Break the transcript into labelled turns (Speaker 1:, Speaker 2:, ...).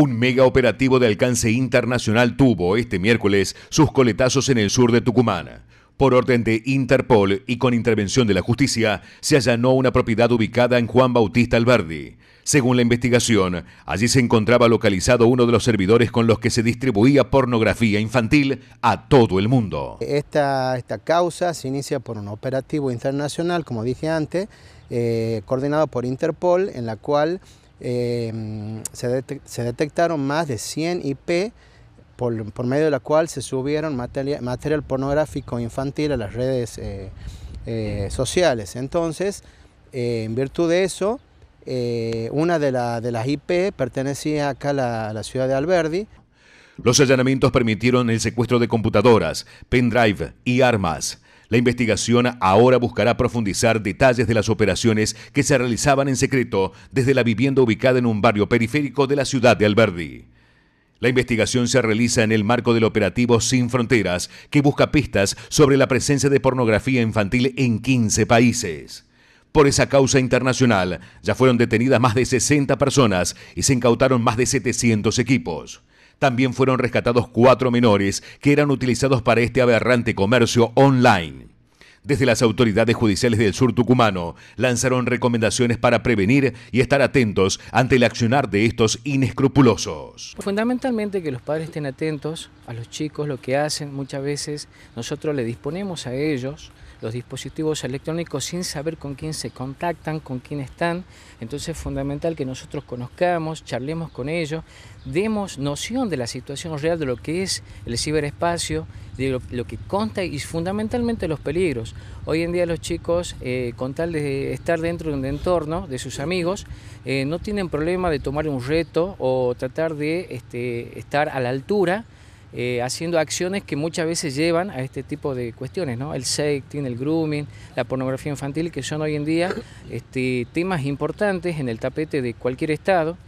Speaker 1: Un mega operativo de alcance internacional tuvo este miércoles sus coletazos en el sur de Tucumán. Por orden de Interpol y con intervención de la justicia, se allanó una propiedad ubicada en Juan Bautista Alberdi. Según la investigación, allí se encontraba localizado uno de los servidores con los que se distribuía pornografía infantil a todo el mundo.
Speaker 2: Esta, esta causa se inicia por un operativo internacional, como dije antes, eh, coordinado por Interpol, en la cual eh, se, detectaron más de 100 IP por, medio de la cual se subieron material, pornográfico infantil a las redes eh, eh, sociales. Entonces, en virtud de eso, una de, la, de, las IP pertenecía acá a la, a la ciudad de Alberdi.
Speaker 1: Los allanamientos permitieron el secuestro de computadoras, pendrive y armas. La investigación ahora buscará profundizar detalles de las operaciones que se realizaban en secreto desde la vivienda ubicada en un barrio periférico de la ciudad de Alberdi. La investigación se realiza en el marco del operativo Sin Fronteras, que busca pistas sobre la presencia de pornografía infantil en 15 países. Por esa causa internacional, ya fueron detenidas más de 60 personas y se incautaron más de 700 equipos. También fueron rescatados cuatro menores que eran utilizados para este aberrante comercio online. Desde las autoridades judiciales del sur tucumano lanzaron recomendaciones para prevenir y estar atentos ante el accionar de estos inescrupulosos.
Speaker 3: Fundamentalmente que los padres estén atentos a los chicos, lo que hacen muchas veces, nosotros le disponemos a ellos los dispositivos electrónicos sin saber con quién se contactan, con quién están. Entonces es fundamental que nosotros conozcamos, charlemos con ellos, demos noción de la situación real de lo que es el ciberespacio, de lo, que consta y fundamentalmente los peligros. Hoy en día los chicos, eh, con tal de estar dentro de un entorno de sus amigos, eh, no tienen problema de tomar un reto o tratar de este, estar a la altura eh, haciendo acciones que muchas veces llevan a este tipo de cuestiones, ¿no? El sexting, el grooming, la pornografía infantil, que son hoy en día este, temas importantes en el tapete de cualquier Estado